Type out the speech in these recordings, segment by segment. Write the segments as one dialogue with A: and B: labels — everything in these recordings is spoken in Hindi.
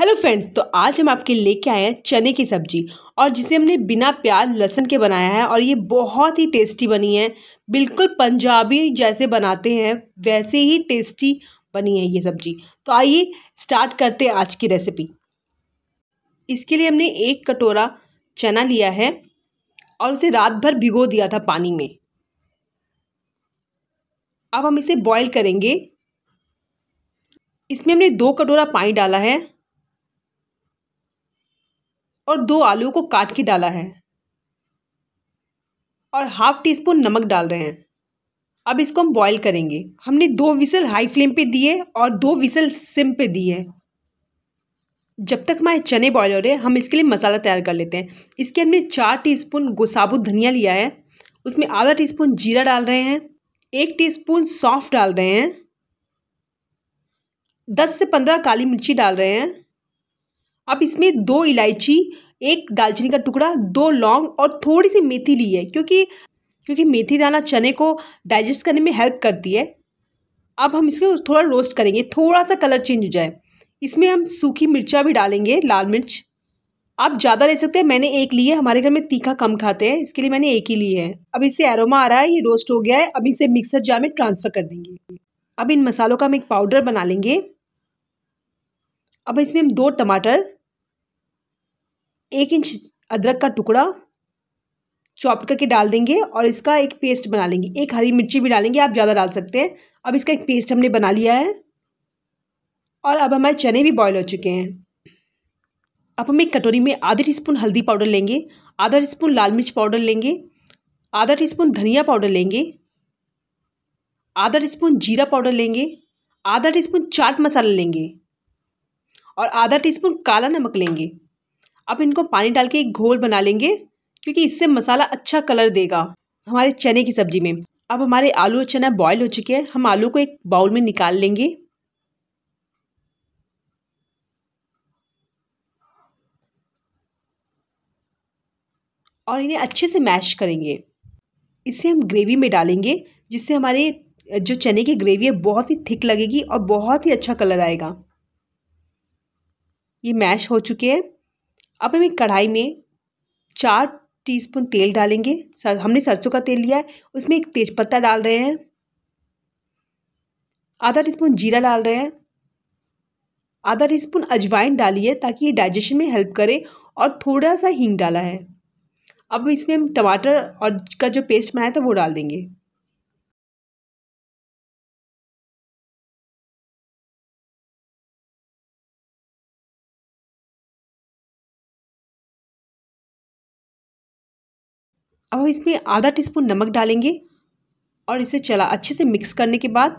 A: हेलो फ्रेंड्स तो आज हम आपके लेके आए हैं चने की सब्जी और जिसे हमने बिना प्याज लहसुन के बनाया है और ये बहुत ही टेस्टी बनी है बिल्कुल पंजाबी जैसे बनाते हैं वैसे ही टेस्टी बनी है ये सब्जी तो आइए स्टार्ट करते हैं आज की रेसिपी इसके लिए हमने एक कटोरा चना लिया है और उसे रात भर भिगो दिया था पानी में अब हम इसे बॉईल करेंगे इसमें हमने दो कटोरा पानी डाला है और दो आलू को काट के डाला है और हाफ़ टी स्पून नमक डाल रहे हैं अब इसको हम बॉईल करेंगे हमने दो विसल हाई फ्लेम पे दिए और दो विसल सिम पे दिए जब तक हमारे चने बॉयल हो रहे हैं हम इसके लिए मसाला तैयार कर लेते हैं इसके हमने चार टीस्पून साबुत धनिया लिया है उसमें आधा टीस्पून जीरा डाल रहे हैं एक टीस्पून सौंफ डाल रहे हैं दस से पंद्रह काली मिर्ची डाल रहे हैं अब इसमें दो इलायची एक दालचीनी का टुकड़ा दो लौंग और थोड़ी सी मेथी ली है क्योंकि क्योंकि मेथी दाना चने को डाइजेस्ट करने में हेल्प करती है अब हम इसको थोड़ा रोस्ट करेंगे थोड़ा सा कलर चेंज हो जाए इसमें हम सूखी मिर्चा भी डालेंगे लाल मिर्च आप ज़्यादा ले सकते हैं मैंने एक ली है हमारे घर में तीखा कम खाते हैं इसके लिए मैंने एक ही ली है अब इससे एरोमा आ रहा है ये रोस्ट हो गया है अब इसे मिक्सर जार में ट्रांसफ़र कर देंगे अब इन मसालों का हम एक पाउडर बना लेंगे अब इसमें हम दो टमाटर एक इंच अदरक का टुकड़ा चॉप करके डाल देंगे और इसका एक पेस्ट बना लेंगे एक हरी मिर्ची भी डालेंगे आप ज़्यादा डाल सकते हैं अब इसका एक पेस्ट हमने बना लिया है और अब हमारे चने भी बॉयल हो चुके हैं अब हम एक कटोरी में आधा टी स्पून हल्दी पाउडर लेंगे आधा टी स्पून लाल मिर्च पाउडर लेंगे आधा टी स्पून धनिया पाउडर लेंगे आधा टी स्पून जीरा पाउडर लेंगे आधा टी स्पून चाट मसाला लेंगे और आधा टी स्पून काला नमक लेंगे अब इनको पानी डाल के एक घोल बना लेंगे क्योंकि इससे मसाला अच्छा कलर देगा हमारे चने की सब्ज़ी में अब हमारे आलू और चना बॉयल हो चुके हैं हम आलू को एक बाउल में निकाल लेंगे और इन्हें अच्छे से मैश करेंगे इसे हम ग्रेवी में डालेंगे जिससे हमारे जो चने की ग्रेवी है बहुत ही थिक लगेगी और बहुत ही अच्छा कलर आएगा ये मैश हो चुके हैं अब हम एक कढ़ाई में चार टीस्पून तेल डालेंगे सर हमने सरसों का तेल लिया है उसमें एक तेज़पत्ता डाल रहे हैं आधा टीस्पून जीरा डाल रहे हैं आधा टीस्पून अजवाइन डाली है ताकि ये डाइजेशन में हेल्प करे और थोड़ा सा हींग डाला है अब इसमें हम टमाटर और का जो पेस्ट बनाया था वो डाल देंगे अब हम इसमें आधा टीस्पून नमक डालेंगे और इसे चला अच्छे से मिक्स करने के बाद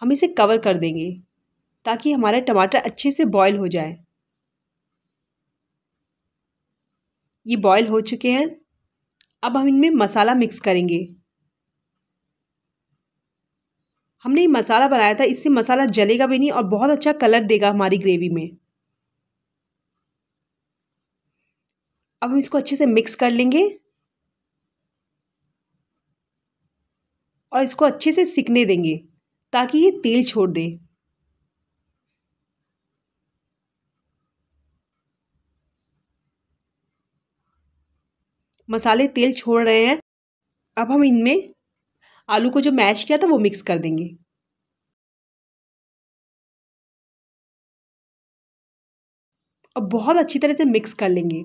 A: हम इसे कवर कर देंगे ताकि हमारा टमाटर अच्छे से बॉईल हो जाए ये बॉईल हो चुके हैं अब हम इनमें मसाला मिक्स करेंगे हमने ये मसाला बनाया था इससे मसाला जलेगा भी नहीं और बहुत अच्छा कलर देगा हमारी ग्रेवी में अब हम इसको अच्छे से मिक्स कर लेंगे और इसको अच्छे से सिकने देंगे ताकि ये तेल छोड़ दे मसाले तेल छोड़ रहे हैं अब हम इनमें आलू को जो मैश किया था वो मिक्स कर देंगे अब बहुत अच्छी तरह से मिक्स कर लेंगे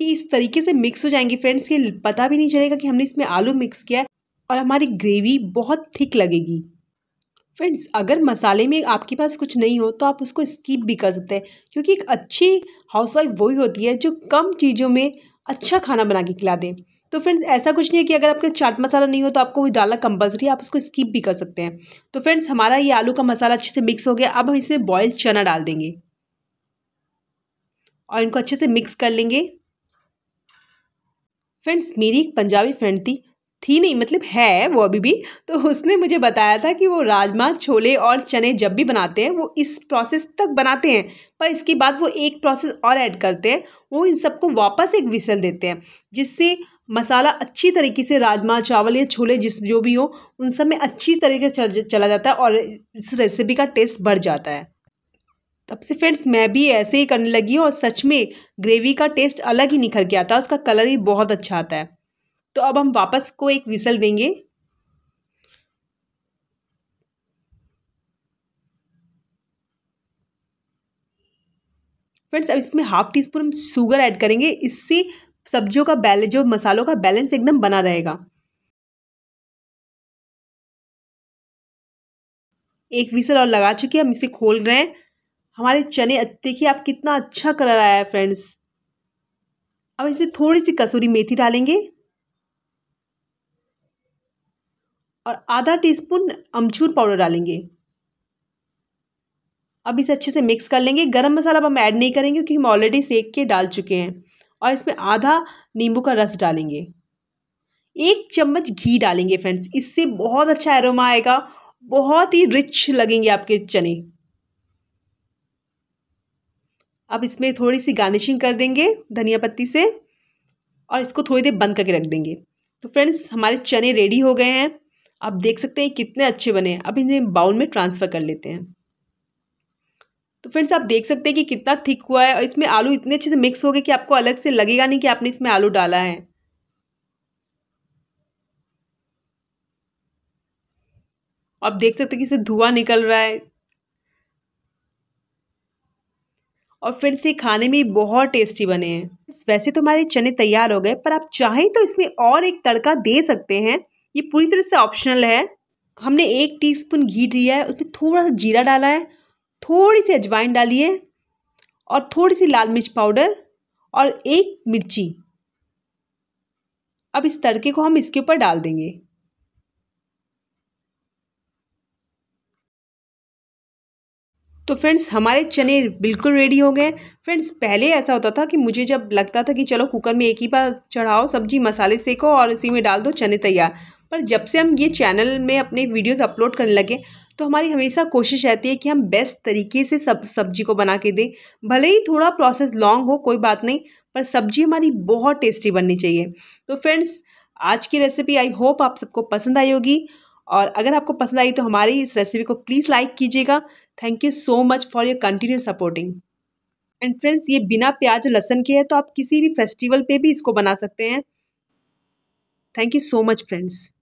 A: कि इस तरीके से मिक्स हो जाएंगी फ्रेंड्स ये पता भी नहीं चलेगा कि हमने इसमें आलू मिक्स किया है और हमारी ग्रेवी बहुत थिक लगेगी फ्रेंड्स अगर मसाले में आपके पास कुछ नहीं हो तो आप उसको स्कीप भी कर सकते हैं क्योंकि एक अच्छी हाउसवाइफ वही होती है जो कम चीज़ों में अच्छा खाना बना के खिला दें तो फ्रेंड्स ऐसा कुछ नहीं है कि अगर आपके चाट मसाला नहीं हो तो आपको वो डालना कंपलसरी है आप उसको स्किप भी कर सकते हैं तो फ्रेंड्स हमारा ये आलू का मसाला अच्छे से मिक्स हो गया अब हम इसमें बॉयल चना डाल देंगे और इनको अच्छे से मिक्स कर लेंगे फ्रेंड्स मेरी एक पंजाबी फ्रेंड थी थी नहीं मतलब है वो अभी भी तो उसने मुझे बताया था कि वो राजमा छोले और चने जब भी बनाते हैं वो इस प्रोसेस तक बनाते हैं पर इसके बाद वो एक प्रोसेस और ऐड करते हैं वो इन सबको वापस एक विसल देते हैं जिससे मसाला अच्छी तरीके से राजमा चावल या छोले जिस जो भी हो उन सब में अच्छी तरीके से चल चला जाता है और इस रेसिपी का टेस्ट बढ़ जाता है तब से फ्रेंड्स मैं भी ऐसे ही करने लगी हूँ और सच में ग्रेवी का टेस्ट अलग ही निखर गया था उसका कलर ही बहुत अच्छा आता है तो अब हम वापस को एक विसल देंगे फ्रेंड्स अब इसमें हाफ टी स्पून हम शुगर ऐड करेंगे इससे सब्जियों का बैलेंस जो मसालों का बैलेंस एकदम बना रहेगा एक विसल और लगा चुके हम इसे खोल रहे हैं हमारे चने देखिए आप कितना अच्छा कलर आया है फ्रेंड्स अब इसमें थोड़ी सी कसूरी मेथी डालेंगे और आधा टीस्पून अमचूर पाउडर डालेंगे अब इसे अच्छे से मिक्स कर लेंगे गरम मसाला अब हम ऐड नहीं करेंगे क्योंकि हम ऑलरेडी सेक के डाल चुके हैं और इसमें आधा नींबू का रस डालेंगे एक चम्मच घी डालेंगे फ्रेंड्स इससे बहुत अच्छा एरोमा आएगा बहुत ही रिच लगेंगे आपके चने अब इसमें थोड़ी सी गार्निशिंग कर देंगे धनिया पत्ती से और इसको थोड़ी देर बंद करके रख देंगे तो फ्रेंड्स हमारे चने रेडी हो गए हैं आप देख सकते हैं कितने अच्छे बने हैं अब इन्हें बाउल में ट्रांसफ़र कर लेते हैं तो फ्रेंड्स आप देख सकते हैं कि कितना थिक हुआ है और इसमें आलू इतने अच्छे से मिक्स हो गए कि आपको अलग से लगेगा नहीं कि आपने इसमें आलू डाला है आप देख सकते हैं कि इसे धुआं निकल रहा है और फिर से खाने में बहुत टेस्टी बने हैं वैसे तो हमारे चने तैयार हो गए पर आप चाहें तो इसमें और एक तड़का दे सकते हैं ये पूरी तरह से ऑप्शनल है हमने एक टीस्पून घी लिया है उसमें थोड़ा सा जीरा डाला है थोड़ी सी अजवाइन डाली है और थोड़ी सी लाल मिर्च पाउडर और एक मिर्ची अब इस तड़के को हम इसके ऊपर डाल देंगे तो फ्रेंड्स हमारे चने बिल्कुल रेडी हो गए फ्रेंड्स पहले ऐसा होता था कि मुझे जब लगता था कि चलो कुकर में एक ही बार चढ़ाओ सब्जी मसाले सेको और इसी में डाल दो चने तैयार पर जब से हम ये चैनल में अपने वीडियोस अपलोड करने लगे तो हमारी हमेशा कोशिश रहती है कि हम बेस्ट तरीके से सब सब्जी को बना के दें भले ही थोड़ा प्रोसेस लॉन्ग हो कोई बात नहीं पर सब्जी हमारी बहुत टेस्टी बननी चाहिए तो फ्रेंड्स आज की रेसिपी आई होप आप सबको पसंद आई होगी और अगर आपको पसंद आई तो हमारी इस रेसिपी को प्लीज़ लाइक कीजिएगा thank you so much for your continue supporting and friends ये बिना प्याज और लहसन के है तो आप किसी भी फेस्टिवल पे भी इसको बना सकते हैं thank you so much friends